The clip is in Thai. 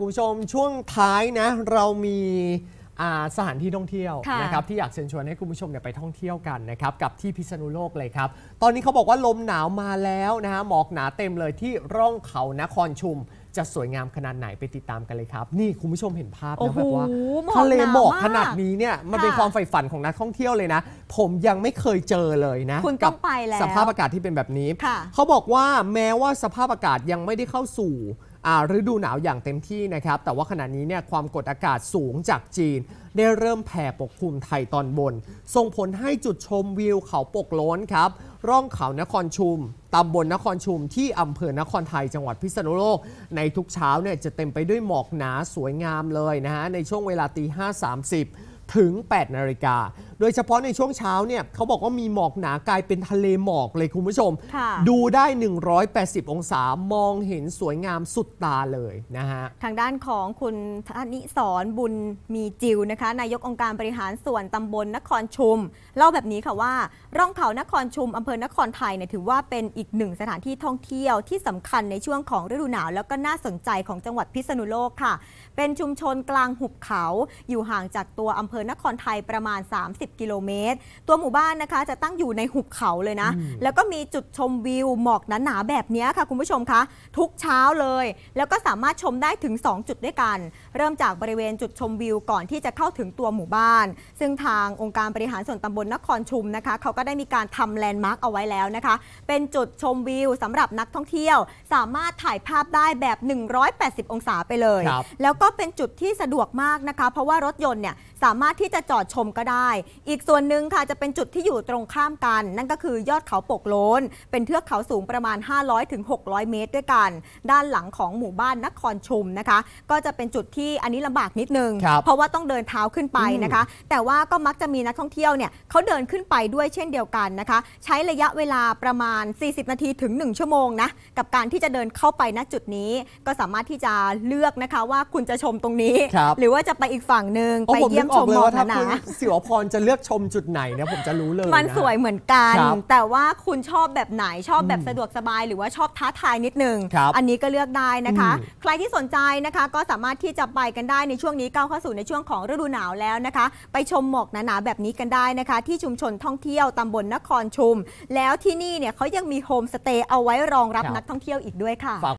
คุณผู้ชมช่วงท้ายนะเรามีสถานที่ท่องเที่ยวนะครับ ที่อยากเชิญชวนให้คุณผู้ชมเนี่ยไปท่องเที่ยวกันนะครับกับที่พิษณุโลกเลยครับ ตอนนี้เขาบอกว่าลมหนาวมาแล้วนะฮะหมอกหนาเต็มเลยที่ร่องเขานครชุม จะสวยงามขนาดไหนไปติดตามกันเลยครับ นี่คุณผู้ชมเห็นภาพนะแบบว่าทะเลหมอกขนาดนี้เนี่ยมันเป็นความใฝ่ฝันของนักท่องเที่ยวเลยนะ ผมยังไม่เคยเจอเลยนะคุณต้องไปแล้วสภาพอากาศที่เป็นแบบนี้ เขาบอกว่าแม้ว่าสภาพอากาศยังไม่ได้เข้าสู่ฤดูหนาวอย่างเต็มที่นะครับ แต่ว่าขณะนี้เนี่ยความกดอากาศสูงจากจีน ได้เริ่มแผ่ปกคลุมไทยตอนบน ส่งผลให้จุดชมวิวเขาปกล้นครับ ร่องเขานครชุม ตำบลนครชุมที่อำเภอนครไทยจังหวัดพิษณุโลก ในทุกเช้าเนี่ยจะเต็มไปด้วยหมอกหนาสวยงามเลยนะฮะ ในช่วงเวลาตี 5.30 ถึง8นาฬิกาโดยเฉพาะในช่วงเช้าเนี่ยเขาบอกว่ามีหมอกหนากลายเป็นทะเลหมอกเลยคุณผู้ชม ดูได้ 180 องศามองเห็นสวยงามสุดตาเลยนะฮะ ทางด้านของคุณธนิสรบุญมีจิวนะคะนายกองค์การบริหารส่วนตำบลนครชุม เล่าแบบนี้ค่ะว่า ร่องเขานครชุมอำเภอนครไทยเนี่ยถือว่าเป็นอีกหนึ่งสถานที่ท่องเที่ยวที่สำคัญในช่วงของฤดูหนาวแล้วก็น่าสนใจของจังหวัดพิษณุโลกค่ะ เป็นชุมชนกลางหุบเขา อยู่ห่างจากตัวอำเภอนครไทยประมาณ 30 10กิโลเมตร ตัวหมู่บ้านนะคะจะตั้งอยู่ในหุบเขาเลยนะ แล้วก็มีจุดชมวิวหมอกหนาๆแบบนี้ค่ะคุณผู้ชมคะทุกเช้าเลย แล้วก็สามารถชมได้ถึง 2 จุดด้วยกัน เริ่มจากบริเวณจุดชมวิวก่อนที่จะเข้าถึงตัวหมู่บ้าน ซึ่งทางองค์การบริหารส่วนตำบลนครชุมนะคะเขาก็ได้มีการทำแลนด์มาร์กเอาไว้แล้วนะคะ เป็นจุดชมวิวสำหรับนักท่องเที่ยวสามารถถ่ายภาพได้แบบ 180 องศาไปเลย แล้วก็เป็นจุดที่สะดวกมากนะคะ เพราะว่ารถยนต์เนี่ยสามารถที่จะจอดชมก็ได้อีกส่วนหนึ่งค่ะจะเป็นจุดที่อยู่ตรงข้ามกัน นั่นก็คือยอดเขาปกโลนเป็นเทือกเขาสูงประมาณ 500-600ถึง600เมตร ด้วยกัน ด้านหลังของหมู่บ้านนครชุมนะคะ ก็จะเป็นจุดที่อันนี้ลำบากนิดนึง เพราะว่าต้องเดินเท้าขึ้นไปนะคะ แต่ว่าก็มักจะมีนักท่องเที่ยวเนี่ยเขาเดินขึ้นไปด้วยเช่นเดียวกันนะคะ ใช้ระยะเวลาประมาณ 40 นาทีถึง 1 ชั่วโมงนะกับการที่จะเดินเข้าไปณจุดนี้ก็สามารถที่จะเลือกนะคะว่าคุณจะชมตรงนี้ หรือว่าจะไปอีกฝั่งหนึ่งไปเยี่ยมชมหมอกหนาเสยวพรจะเลือกชมจุดไหนนะผมจะรู้เลยมันสวยเหมือนกัน แต่ว่าคุณชอบแบบไหนชอบแบบสะดวกสบาย หรือว่าชอบท้าทายนิดนึงครับอันนี้ก็เลือกได้นะคะ ใครที่สนใจนะคะก็สามารถที่จะไปกันได้ในช่วงนี้ก้าวเข้าสู่ในช่วงของฤดูหนาวแล้วนะคะ ไปชมหมอกหนาๆแบบนี้กันได้นะคะ ที่ชุมชนท่องเที่ยวตำบลนครชุม แล้วที่นี่เนี่ยเขายังมีโฮมสเตย์เอาไว้รองรับรบนักท่องเที่ยวอีกด้วยค่ะ